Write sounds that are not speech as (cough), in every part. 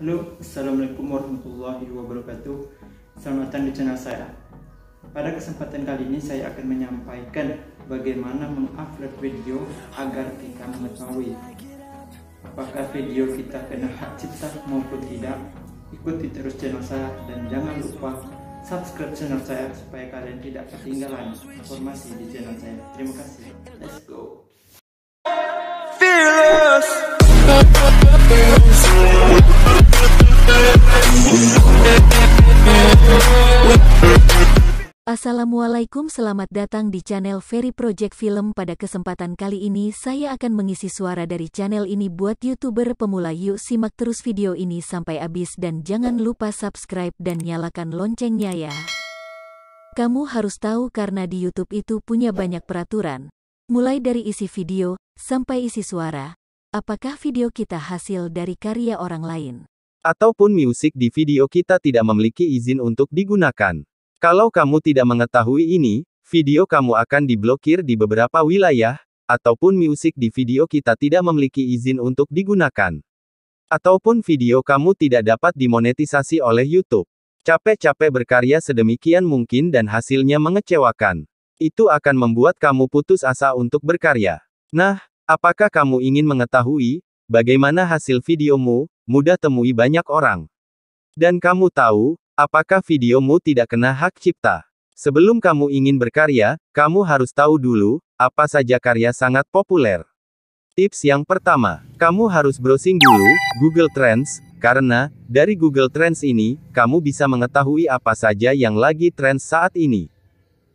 Halo, Assalamualaikum warahmatullahi wabarakatuh Selamat datang di channel saya Pada kesempatan kali ini saya akan menyampaikan Bagaimana mengupload video agar kita mengetahui Apakah video kita kena hak cipta maupun tidak Ikuti terus channel saya dan jangan lupa subscribe channel saya supaya kalian tidak ketinggalan informasi di channel saya. Terima kasih. Let's go. Assalamualaikum selamat datang di channel Ferry Project Film Pada kesempatan kali ini saya akan mengisi suara dari channel ini buat youtuber pemula Yuk simak terus video ini sampai habis dan jangan lupa subscribe dan nyalakan loncengnya ya Kamu harus tahu karena di youtube itu punya banyak peraturan Mulai dari isi video, sampai isi suara Apakah video kita hasil dari karya orang lain? Ataupun musik di video kita tidak memiliki izin untuk digunakan kalau kamu tidak mengetahui ini, video kamu akan diblokir di beberapa wilayah, ataupun musik di video kita tidak memiliki izin untuk digunakan. Ataupun video kamu tidak dapat dimonetisasi oleh YouTube. Capek-capek berkarya sedemikian mungkin dan hasilnya mengecewakan. Itu akan membuat kamu putus asa untuk berkarya. Nah, apakah kamu ingin mengetahui bagaimana hasil videomu? Mudah temui banyak orang. Dan kamu tahu, Apakah videomu tidak kena hak cipta? Sebelum kamu ingin berkarya, kamu harus tahu dulu, apa saja karya sangat populer. Tips yang pertama, kamu harus browsing dulu, Google Trends, karena, dari Google Trends ini, kamu bisa mengetahui apa saja yang lagi trends saat ini.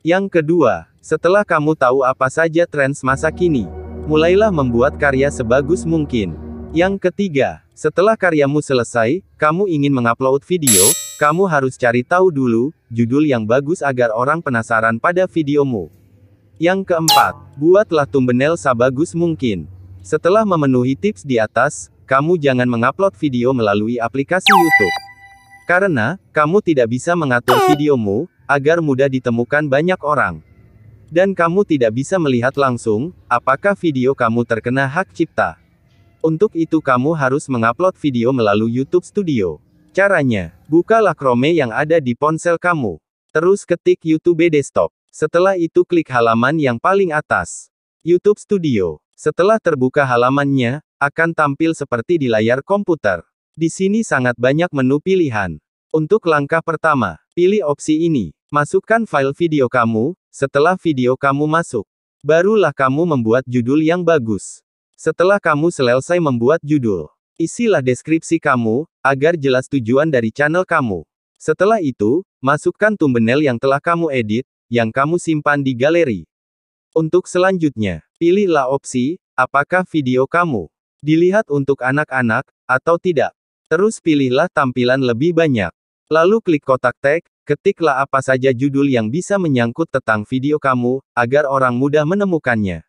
Yang kedua, setelah kamu tahu apa saja trends masa kini, mulailah membuat karya sebagus mungkin. Yang ketiga, setelah karyamu selesai, kamu ingin mengupload video, kamu harus cari tahu dulu, judul yang bagus agar orang penasaran pada videomu. Yang keempat, buatlah thumbnail sebagus mungkin. Setelah memenuhi tips di atas, kamu jangan mengupload video melalui aplikasi YouTube. Karena, kamu tidak bisa mengatur videomu, agar mudah ditemukan banyak orang. Dan kamu tidak bisa melihat langsung, apakah video kamu terkena hak cipta. Untuk itu kamu harus mengupload video melalui YouTube Studio. Caranya, bukalah Chrome yang ada di ponsel kamu. Terus ketik YouTube Desktop. Setelah itu klik halaman yang paling atas. YouTube Studio. Setelah terbuka halamannya, akan tampil seperti di layar komputer. Di sini sangat banyak menu pilihan. Untuk langkah pertama, pilih opsi ini. Masukkan file video kamu, setelah video kamu masuk. Barulah kamu membuat judul yang bagus. Setelah kamu selesai membuat judul, isilah deskripsi kamu, agar jelas tujuan dari channel kamu. Setelah itu, masukkan thumbnail yang telah kamu edit, yang kamu simpan di galeri. Untuk selanjutnya, pilihlah opsi, apakah video kamu dilihat untuk anak-anak, atau tidak. Terus pilihlah tampilan lebih banyak. Lalu klik kotak tag, ketiklah apa saja judul yang bisa menyangkut tentang video kamu, agar orang mudah menemukannya.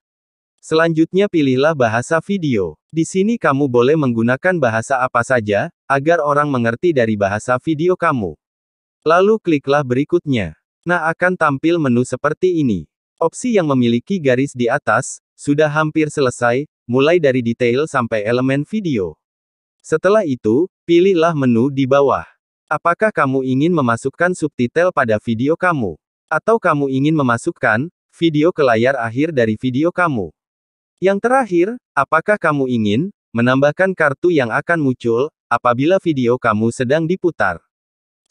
Selanjutnya pilihlah bahasa video. Di sini kamu boleh menggunakan bahasa apa saja, agar orang mengerti dari bahasa video kamu. Lalu kliklah berikutnya. Nah akan tampil menu seperti ini. Opsi yang memiliki garis di atas, sudah hampir selesai, mulai dari detail sampai elemen video. Setelah itu, pilihlah menu di bawah. Apakah kamu ingin memasukkan subtitle pada video kamu? Atau kamu ingin memasukkan video ke layar akhir dari video kamu? Yang terakhir, apakah kamu ingin menambahkan kartu yang akan muncul apabila video kamu sedang diputar?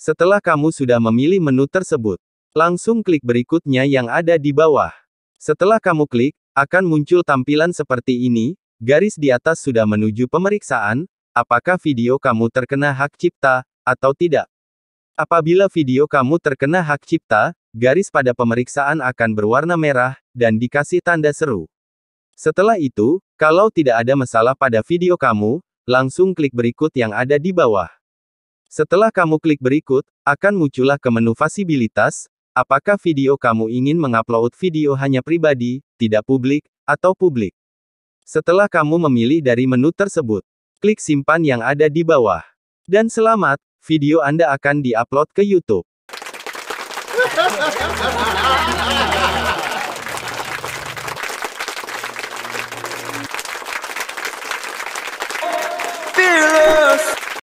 Setelah kamu sudah memilih menu tersebut, langsung klik berikutnya yang ada di bawah. Setelah kamu klik, akan muncul tampilan seperti ini, garis di atas sudah menuju pemeriksaan, apakah video kamu terkena hak cipta atau tidak. Apabila video kamu terkena hak cipta, garis pada pemeriksaan akan berwarna merah dan dikasih tanda seru. Setelah itu, kalau tidak ada masalah pada video kamu, langsung klik berikut yang ada di bawah. Setelah kamu klik berikut, akan muncullah ke menu fasibilitas, apakah video kamu ingin mengupload video hanya pribadi, tidak publik, atau publik. Setelah kamu memilih dari menu tersebut, klik simpan yang ada di bawah. Dan selamat, video Anda akan diupload ke YouTube. (laughs)